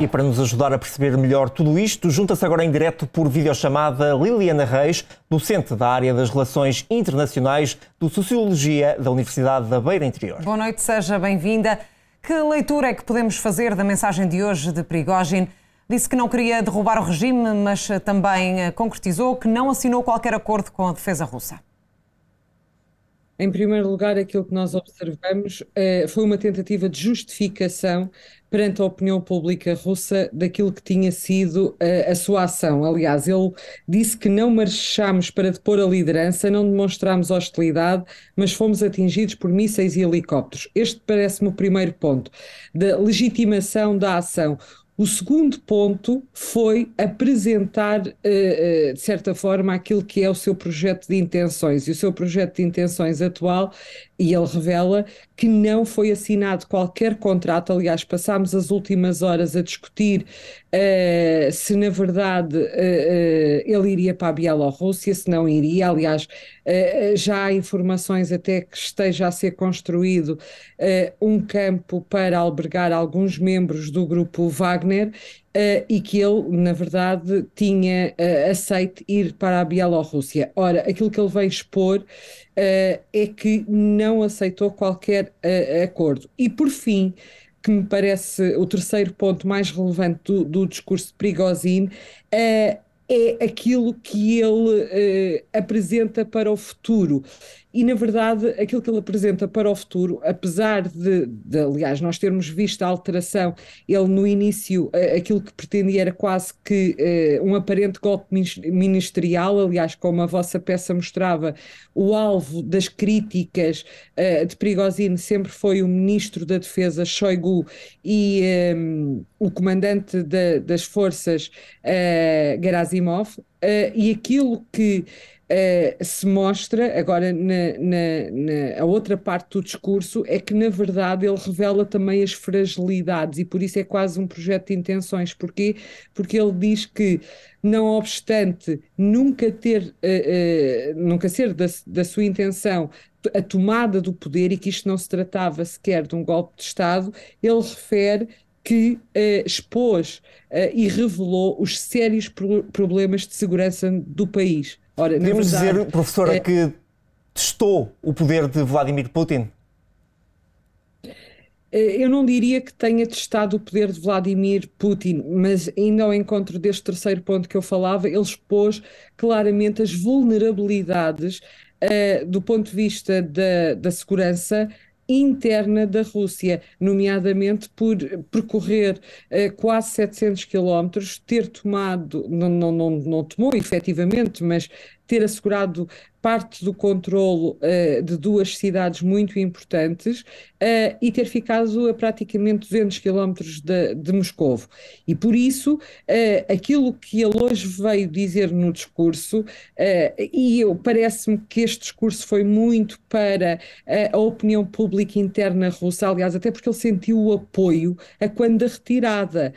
E para nos ajudar a perceber melhor tudo isto, junta-se agora em direto por videochamada Liliana Reis, docente da área das Relações Internacionais do Sociologia da Universidade da Beira Interior. Boa noite, seja bem-vinda. Que leitura é que podemos fazer da mensagem de hoje de Prigogine? Disse que não queria derrubar o regime, mas também eh, concretizou que não assinou qualquer acordo com a defesa russa. Em primeiro lugar, aquilo que nós observamos eh, foi uma tentativa de justificação perante a opinião pública russa daquilo que tinha sido eh, a sua ação. Aliás, ele disse que não marchámos para depor a liderança, não demonstrámos hostilidade, mas fomos atingidos por mísseis e helicópteros. Este parece-me o primeiro ponto da legitimação da ação. O segundo ponto foi apresentar, eh, eh, de certa forma, aquilo que é o seu projeto de intenções. E o seu projeto de intenções atual e ele revela que não foi assinado qualquer contrato. Aliás, passámos as últimas horas a discutir uh, se, na verdade, uh, uh, ele iria para a Bielorrússia, se não iria. Aliás, já há informações até que esteja a ser construído um campo para albergar alguns membros do grupo Wagner Uh, e que ele, na verdade, tinha uh, eh, aceito ir para a Bielorrússia. Ora, aquilo que ele veio expor uh, é que não aceitou qualquer acordo. E, por fim, que me parece o terceiro ponto mais relevante do, do discurso de Prigozhin, é aquilo que ele apresenta para o futuro e, na verdade, aquilo que ele apresenta para o futuro, apesar de, de, aliás, nós termos visto a alteração, ele no início, aquilo que pretendia era quase que eh, um aparente golpe ministerial, aliás, como a vossa peça mostrava, o alvo das críticas eh, de Prigozhin sempre foi o ministro da Defesa, Shoigu, e eh, o comandante de, das forças, Gerasimov, Uh, e aquilo que uh, se mostra agora na, na, na, a outra parte do discurso é que, na verdade, ele revela também as fragilidades e por isso é quase um projeto de intenções. Porquê? Porque ele diz que, não obstante nunca ter, uh, nunca ser da, da sua intenção a tomada do poder e que isto não se tratava sequer de um golpe de Estado, ele refere que uh, expôs uh, e revelou os sérios pro problemas de segurança do país. Ora, Podemos verdade, dizer, professora, eh, que testou o poder de Vladimir Putin? Eu não diria que tenha testado o poder de Vladimir Putin, mas ainda ao encontro deste terceiro ponto que eu falava, ele expôs claramente as vulnerabilidades uh, do ponto de vista da, da segurança interna da Rússia, nomeadamente por percorrer eh, quase 700 quilómetros, ter tomado, não, não, não, não tomou efetivamente, mas ter assegurado parte do controlo uh, de duas cidades muito importantes uh, e ter ficado a praticamente 200 quilómetros de, de Moscovo. E por isso, uh, aquilo que ele hoje veio dizer no discurso, e eu parece-me que este discurso foi muito para a opinião pública interna russa, aliás, até porque ele sentiu o apoio a quando da retirada.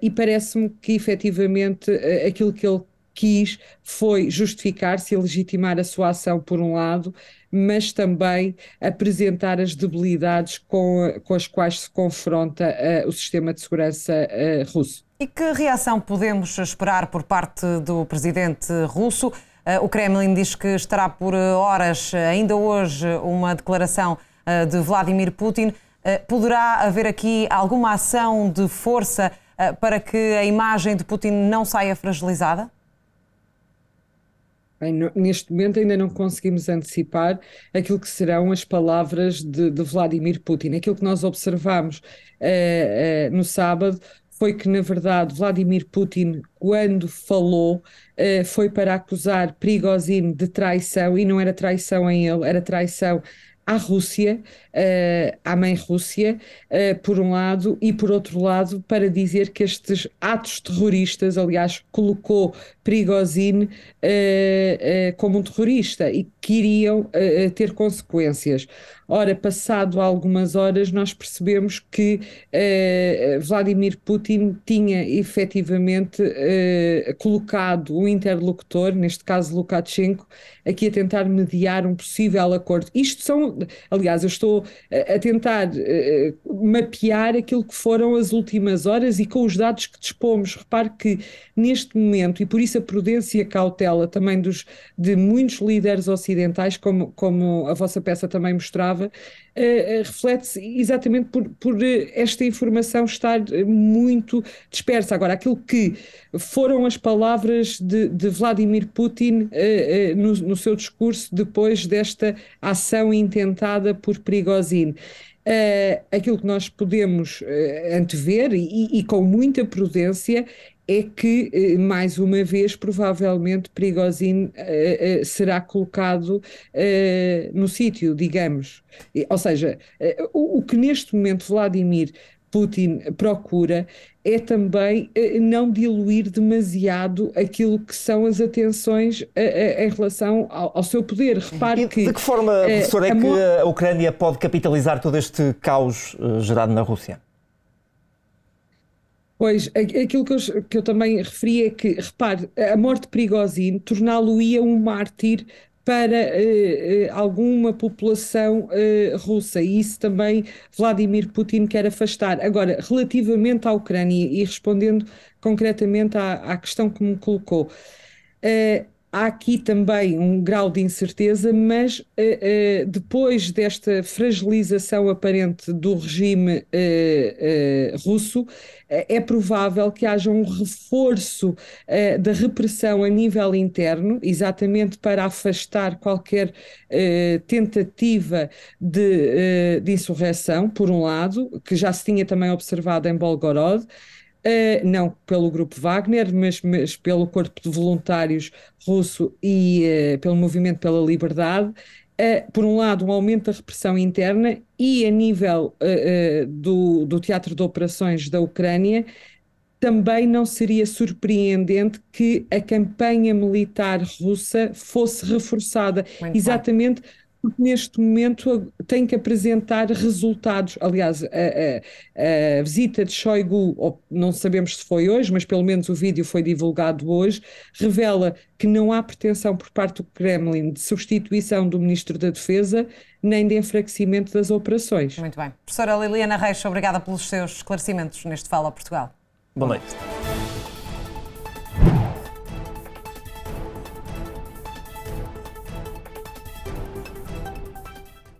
e parece-me que efetivamente aquilo que ele quis foi justificar-se e legitimar a sua ação, por um lado, mas também apresentar as debilidades com, com as quais se confronta uh, o sistema de segurança uh, russo. E que reação podemos esperar por parte do presidente russo? Uh, o Kremlin diz que estará por horas, ainda hoje, uma declaração de Vladimir Putin. Poderá haver aqui alguma ação de força para que a imagem de Putin não saia fragilizada? Neste momento ainda não conseguimos antecipar aquilo que serão as palavras de, de Vladimir Putin. Aquilo que nós observamos uh, uh, no sábado foi que, na verdade, Vladimir Putin, quando falou, eh, foi para acusar Prigozhin de traição, e não era traição em ele, era traição à Rússia, uh, à mãe Rússia, uh, por um lado, e por outro lado, para dizer que estes atos terroristas, aliás, colocou Prigozhin uh, como um terrorista e que iriam uh, ter consequências. Ora, passado algumas horas, nós percebemos que uh, Vladimir Putin tinha efetivamente uh, colocado o interlocutor, neste caso Lukashenko, aqui a tentar mediar um possível acordo. Isto são, aliás, eu estou a, a tentar mapear aquilo que foram as últimas horas e com os dados que dispomos. Repare que neste momento, e por isso a prudência e a cautela também dos, de muitos líderes ocidentais, ocidentais, como, como a vossa peça também mostrava, uh, reflete-se exatamente por, por eh, esta informação estar muito dispersa. Agora, aquilo que foram as palavras de, de Vladimir Putin uh, no, no seu discurso depois desta ação intentada por Prigozhin uh, aquilo que nós podemos uh, antever e, e, com muita prudência é que, uh, mais uma vez, provavelmente Prigozhin será colocado no sítio, digamos. Ou seja, o, o, que neste momento Vladimir Putin procura é também eh, não diluir demasiado aquilo que são as atenções eh, eh, em relação ao, ao seu poder. Repare e que. De que forma, professor, é, que a Ucrânia pode capitalizar todo este caos gerado na Rússia? Pois, aquilo que eu, que eu, também referi é que, repare, a morte de Prigozhin torná-lo-ia um mártir para eh, eh, alguma população eh, russa e isso também Vladimir Putin quer afastar. Agora, relativamente à Ucrânia e respondendo concretamente à, à questão que me colocou, há aqui também um grau de incerteza, mas uh, uh, depois desta fragilização aparente do regime uh, russo, é provável que haja um reforço da repressão a nível interno, exatamente para afastar qualquer tentativa de, de insurreição, por um lado, que já se tinha também observado em Bolgorod Uh, não pelo grupo Wagner, mas, mas, pelo corpo de voluntários russo e uh, pelo movimento pela liberdade. Uh, por um lado, um aumento da repressão interna e a nível do, do teatro de operações da Ucrânia, também não seria surpreendente que a campanha militar russa fosse reforçada, Muito exatamente porque neste momento tem que apresentar resultados. Aliás, a, a, a, visita de Shoigu, não sabemos se foi hoje, mas pelo menos o vídeo foi divulgado hoje, revela que não há pretensão por parte do Kremlin de substituição do Ministro da Defesa nem de enfraquecimento das operações. Muito bem. Professora Liliana Reis, obrigada pelos seus esclarecimentos neste Fala Portugal. Boa noite.